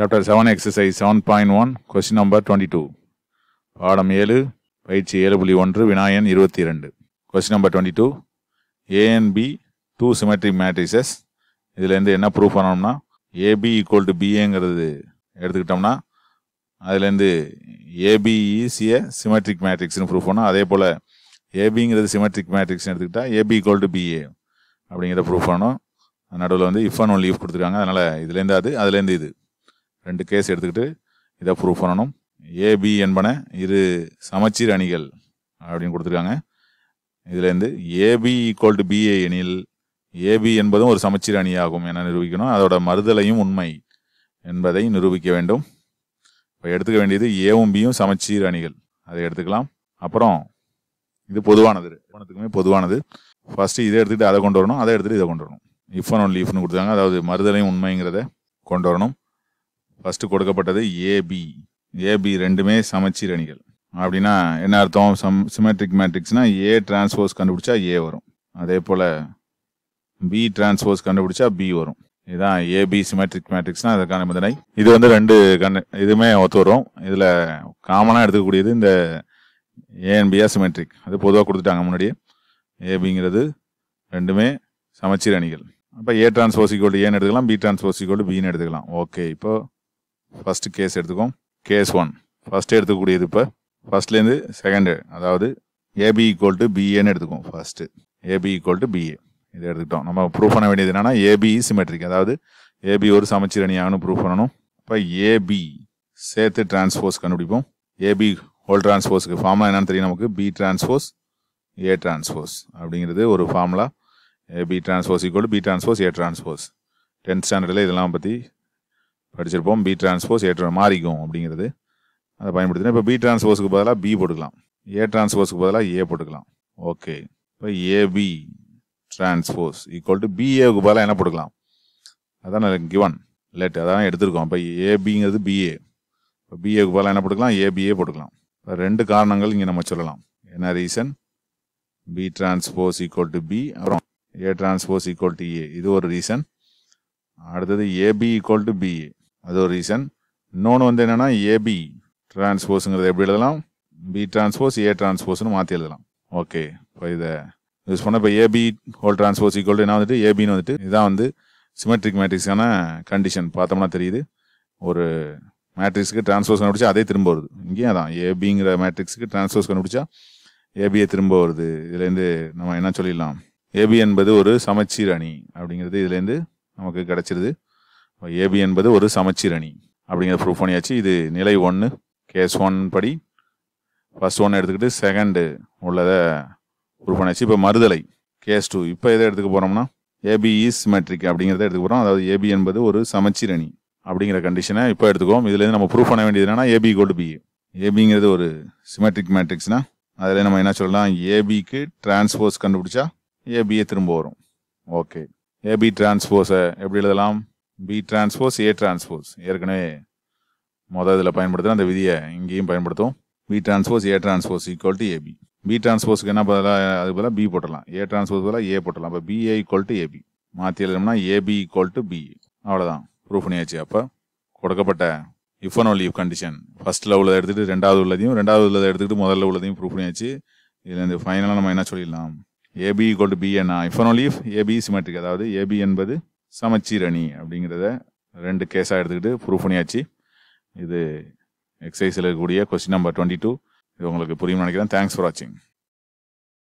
chapter seven exercise seven point one question number twenty two பாடம் ஏழு பயிற்சி ஏழு புள்ளி ஒன்று வினாயன் இருபத்தி ரெண்டு question number twenty two A and B two symmetric matrices இதுலேருந்து என்ன ப்ரூஃப் பண்ணணும்னா ஏபி ஈக்குவல் டு பிஏங்கிறது எடுத்துக்கிட்டோம்னா அதுலேருந்து ஏபிஇசிஏ சிமெட்ரிக் மேட்ரிக்ஸ்னு e, ப்ரூஃப் பண்ணால் அதே போல் ஏபிங்கிறது சிமெட்ரிக் மேட்ரிக்ஸ்னு எடுத்துக்கிட்டால் ஏபி ஈக்குவல் டு பிஏ அப்படிங்கிறத ப்ரூஃப் பண்ணணும் நடுவில் வந்து இஃப் அண்ட் ஒன் லீவ் கொடுத்துருக்காங்க அதனால் இதுலேருந்து அது அதுலேருந்து இது ரெண்டு கேஸ் எடுத்துக்கிட்டு இதை ப்ரூவ் பண்ணணும் ஏபி என்பன இரு சமச்சீர் அணிகள் அப்படின்னு கொடுத்துருக்காங்க இதுலேருந்து ஏபி ஈக்குவல் டு பிஏ எனில் ஏபி என்பதும் ஒரு சமச்சீர் அணியாகும் என நிரூபிக்கணும் அதோட மறுதலையும் உண்மை என்பதை நிரூபிக்க வேண்டும் இப்போ எடுத்துக்க வேண்டியது ஏவும் பியும் சமச்சீர் அணிகள் அதை எடுத்துக்கலாம் அப்புறம் இது பொதுவானது பணத்துக்குமே பொதுவானது ஃபஸ்ட்டு இதை எடுத்துகிட்டு அதை கொண்டு வரணும் அதை எடுத்துகிட்டு இதை கொண்டு வரணும் இஃப் அண்ட் ஒன்லி இஃப்னு கொடுத்தாங்க அதாவது மறுதலையும் உண்மைங்கிறத கொண்டு வரணும் ஃபஸ்ட்டு கொடுக்கப்பட்டது ஏபி ஏபி ரெண்டுமே சமச்சீர் அணிகள் அப்படின்னா என்ன அர்த்தம் சம் சிமெட்ரிக் மேட்ரிக்ஸ்னால் ஏ டிரான்ஸ்போஸ் கண்டுபிடிச்சா ஏ வரும் அதே போல் பி டிரான்ஸ்போஸ் கண்டுபிடிச்சா பி வரும் இதுதான் ஏபி சிமெட்ரிக் மேட்ரிக்ஸ்னால் அதுக்கான நிபந்தனை இது வந்து ரெண்டு கண்டு இதுவுமே ஒத்து வரும் இதில் காமனாக எடுத்துக்கக்கூடியது இந்த ஏஎன்பிஆர் சிமெட்ரிக் அது பொதுவாக கொடுத்துட்டாங்க முன்னாடியே ஏபிங்கிறது ரெண்டுமே சமச்சீர் அணிகள் அப்போ ஏ டிரான்ஸ்போஸ் ஈக்குவல் ஏன்னு எடுத்துக்கலாம் பி டிரான்ஸ்போஸ் ஈக்குவல் பின்னு எடுத்துக்கலாம் ஓகே இப்போது ஃபஸ்ட்டு கேஸ் எடுத்துக்கோம் கேஸ் ஒன் ஃபஸ்ட்டு எடுத்துக்கக்கூடியது இப்போ ஃபஸ்ட்லேருந்து செகண்டு அதாவது ஏபி ஈக்குவல் டு பிஏன்னு எடுத்துக்கோம் first AB equal to BA இதை எடுத்துக்கிட்டோம் நம்ம ப்ரூஃப் பண்ண வேண்டியது என்னென்னா ஏபி சிமெட்ரிக் அதாவது ஏபி ஒரு சமச்சீர் அணியாகனு ப்ரூவ் பண்ணணும் இப்போ ஏபி சேர்த்து டிரான்ஸ்போஸ் கண்டுபிடிப்போம் ஏபி ஹோல் டிரான்ஸ்போஸுக்கு ஃபார்முலா என்னென்னு தெரியும் நமக்கு பி டிரான்ஸ்போஸ் ஏ டிரான்ஸ்போஸ் அப்படிங்கிறது ஒரு formula AB transpose equal B transpose A transpose tenth ஸ்டாண்டர்டில் இதெல்லாம் பற்றி படிச்சிருப்போம் பி டிரான்ஸ்போஸ் ஏற்ற மாறிக்கும் அப்படிங்கிறது அதை பயன்படுத்தினா இப்போ பி டிரான்ஸ்போஸுக்கு பதிலாக பி போட்டுக்கலாம் ஏ டிரான்ஸ்போஸுக்கு பதிலாக ஏ போட்டுக்கலாம் ஓகே இப்போ ஏபி டிரான்ஸ்போஸ் ஈக்குவல் டு பிஏவுக்கு பதிலாக என்ன போட்டுக்கலாம் அதான் கிவன் லெட் அதான் எடுத்திருக்கோம் இப்போ ஏபிங்கிறது பிஏ இப்போ பிஏக்கு பதிலாக என்ன போட்டுக்கலாம் ஏபிஏ போட்டுக்கலாம் இப்போ ரெண்டு காரணங்கள் இங்கே நம்ம சொல்லலாம் என்ன reason B transpose equal to B அப்புறம் A transpose equal to A இது ஒரு ரீசன் அடுத்தது ஏபி ஈக்குவல் டு பிஏ அது ஒரு ரீசன் இன்னொன்று வந்து என்னென்னா ஏபி டிரான்ஸ்போஸுங்கிறது எப்படி எழுதலாம் பி டிரான்ஸ்போஸ் ஏ டிரான்ஸ்போஸ்னு மாற்றி எழுதலாம் ஓகே இப்போ இதை யூஸ் பண்ண இப்போ ஏபி ஹோல் டிரான்ஸ்போஸ் ஈக்குவல் என்ன வந்துட்டு ஏபின்னு வந்துட்டு இதான் வந்து சிமெட்ரிக் மேட்ரிக்ஸான கண்டிஷன் பார்த்தோம்னா தெரியுது ஒரு மேட்ரிக்ஸுக்கு டிரான்ஸ்போஸ் கண்டுபிடிச்சா அதே திரும்ப வருது இங்கேயும் அதான் ஏபிங்கிற மேட்ரிக்ஸுக்கு டிரான்ஸ்போஸ் கண்டுபிடிச்சா ஏபியை திரும்ப வருது இதுலேருந்து நம்ம என்ன சொல்லிடலாம் ஏபி என்பது ஒரு சமச்சீர் அணி அப்படிங்கிறது இதுலேருந்து நமக்கு கிடச்சிருது ஏபி என்பது ஒரு சமச்சீர் அணி அப்படிங்கிறத ப்ரூவ் பண்ணியாச்சு இது நிலை ஒன்று கேஸ் ஒன் படி ஃபஸ்ட் ஒன் எடுத்துக்கிட்டு செகண்டு உள்ளதை ப்ரூவ் பண்ணியாச்சு இப்போ மறுதலை கேஸ் டூ இப்போ எதை எடுத்துக்க போகிறோம்னா ஏபி சிமெட்ரிக் அப்படிங்கிறத எடுத்துக்க போகிறோம் அதாவது ஏபி என்பது ஒரு சமச்சீர் அணி அப்படிங்கிற கண்டிஷனை இப்போ எடுத்துக்கோம் இதுலேருந்து நம்ம ப்ரூவ் பண்ண வேண்டியது என்னன்னா ஏபி கோல்டு பி ஏபிங்கிறது ஒரு சிமெட்ரிக் மேட்ரிக்ஸ்னா அதில் நம்ம என்ன சொல்லலாம் ஏபிக்கு டிரான்ஸ்போஸ் கண்டுபிடிச்சா ஏபியை திரும்ப வரும் ஓகே ஏபி டிரான்ஸ்போஸை எப்படி எழுதலாம் பி டிரான்ஸ்போஸ் ஏ டிரான்ஸ்போஸ் ஏற்கனவே மொதல் இதில் பயன்படுத்துகிற அந்த விதியை இங்கேயும் பயன்படுத்தும் B transpose A transpose equal to AB B டிரான்ஸ்போஸ்க்கு என்ன பதிலாக அது பதிலாக பி போட்டலாம் ஏ டிரான்ஸ்போஸ் பதிலாக ஏ போட்டலாம் அப்போ பிஏ ஈக்குவல் டு ஏபி மாற்றி எழுதணும்னா ஏபி ஈக்குவல் டு பிஏ அவ்வளோதான் ப்ரூஃப் பண்ணியாச்சு அப்போ கொடுக்கப்பட்ட if and only if condition ஃபஸ்ட்டில் உள்ளதை எடுத்துகிட்டு ரெண்டாவது உள்ளதையும் ரெண்டாவது உள்ளதை எடுத்துக்கிட்டு முதல்ல உள்ளதையும் ப்ரூஃப் பண்ணியாச்சு இதில் இந்த ஃபைனலாக நம்ம என்ன சொல்லிடலாம் ஏபி ஈக்குவல் டு பி என் if and only if AB symmetric அதாவது ஏபி என்பது சமச்சீர் அணி அப்படிங்கிறத ரெண்டு கேஸாக எடுத்துக்கிட்டு ப்ரூஃப் பண்ணியாச்சு இது எக்ஸசைஸில் இருக்கக்கூடிய கொஸ்டின் நம்பர் டுவெண்ட்டி டூ இது உங்களுக்கு புரியும் நினைக்கிறேன் தேங்க்ஸ் ஃபார் வாட்சிங்